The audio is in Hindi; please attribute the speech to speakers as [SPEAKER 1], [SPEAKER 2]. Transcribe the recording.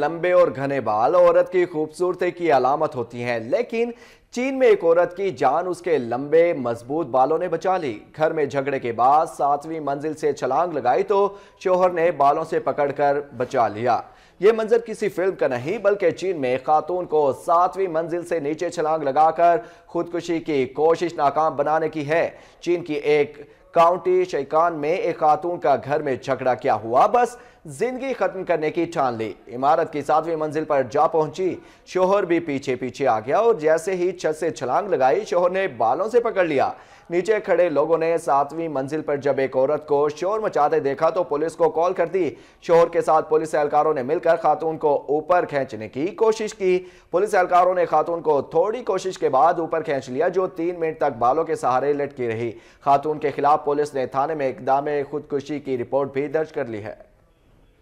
[SPEAKER 1] लंबे और घने बाल औरत की खूबसूरती की अलामत होती हैं लेकिन चीन में एक औरत की जान उसके लंबे मजबूत बालों ने बचा ली घर में झगड़े के बाद सातवीं मंजिल से छलांग लगाई तो शोहर ने बालों से पकड़कर बचा लिया ये मंजर किसी फिल्म का नहीं बल्कि चीन में खातून को सातवीं मंजिल से नीचे छलांग लगाकर खुदकुशी की कोशिश नाकाम बनाने की है चीन की एक काउंटी शैकान में एक खातून का घर में झगड़ा क्या हुआ बस जिंदगी खत्म करने की ठान ली इमारत की सातवीं मंजिल पर जा पहुंची शोहर भी पीछे पीछे आ गया और जैसे ही छत से छलांग लगाई शोहर ने बालों से पकड़ लिया नीचे खड़े लोगों ने सातवीं मंजिल पर जब एक औरत को शोर मचाते देखा तो पुलिस को कॉल कर दी शोहर के साथ पुलिस एहलकारों ने मिलकर खातून को ऊपर खींचने की कोशिश की पुलिस एहलकारों ने खातून को थोड़ी कोशिश के बाद ऊपर खींच लिया जो तीन मिनट तक बालों के सहारे लटकी रही खातून के खिलाफ पुलिस ने थाने में इकदाम खुदकुशी की रिपोर्ट भी दर्ज कर ली है